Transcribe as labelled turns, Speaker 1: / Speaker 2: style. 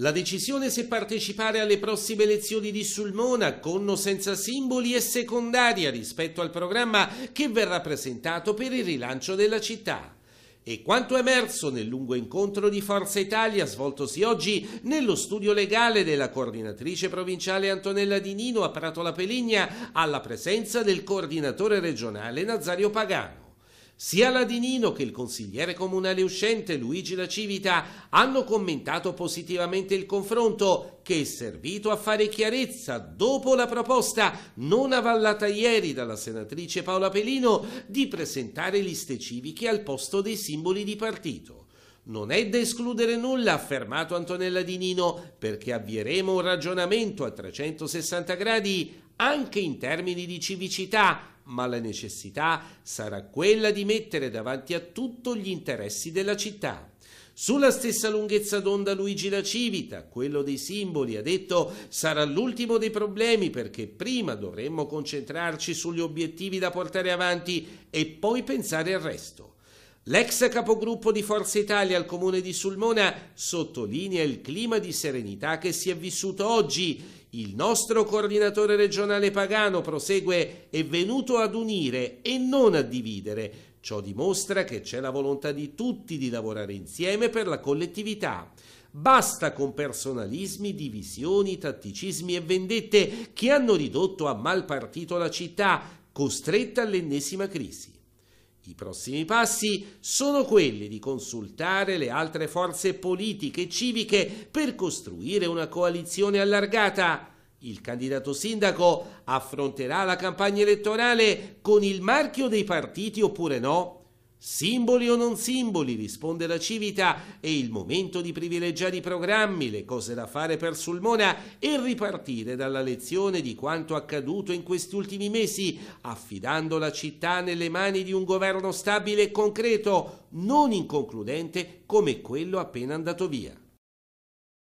Speaker 1: La decisione se partecipare alle prossime elezioni di Sulmona con o senza simboli è secondaria rispetto al programma che verrà presentato per il rilancio della città. E quanto emerso nel lungo incontro di Forza Italia svoltosi oggi nello studio legale della coordinatrice provinciale Antonella Di Nino a Prato La Peligna alla presenza del coordinatore regionale Nazario Pagano. Sia Ladinino che il consigliere comunale uscente Luigi La Civita hanno commentato positivamente il confronto che è servito a fare chiarezza dopo la proposta non avallata ieri dalla senatrice Paola Pelino di presentare liste civiche al posto dei simboli di partito. Non è da escludere nulla, ha affermato Antonella Di Nino, perché avvieremo un ragionamento a 360 gradi anche in termini di civicità, ma la necessità sarà quella di mettere davanti a tutto gli interessi della città. Sulla stessa lunghezza d'onda Luigi La Civita, quello dei simboli, ha detto sarà l'ultimo dei problemi perché prima dovremmo concentrarci sugli obiettivi da portare avanti e poi pensare al resto. L'ex capogruppo di Forza Italia al comune di Sulmona sottolinea il clima di serenità che si è vissuto oggi. Il nostro coordinatore regionale Pagano prosegue è venuto ad unire e non a dividere. Ciò dimostra che c'è la volontà di tutti di lavorare insieme per la collettività. Basta con personalismi, divisioni, tatticismi e vendette che hanno ridotto a mal partito la città, costretta all'ennesima crisi. I prossimi passi sono quelli di consultare le altre forze politiche e civiche per costruire una coalizione allargata. Il candidato sindaco affronterà la campagna elettorale con il marchio dei partiti oppure no? Simboli o non simboli, risponde la Civita, è il momento di privilegiare i programmi, le cose da fare per Sulmona e ripartire dalla lezione di quanto accaduto in questi ultimi mesi, affidando la città nelle mani di un governo stabile e concreto, non inconcludente come quello appena andato via.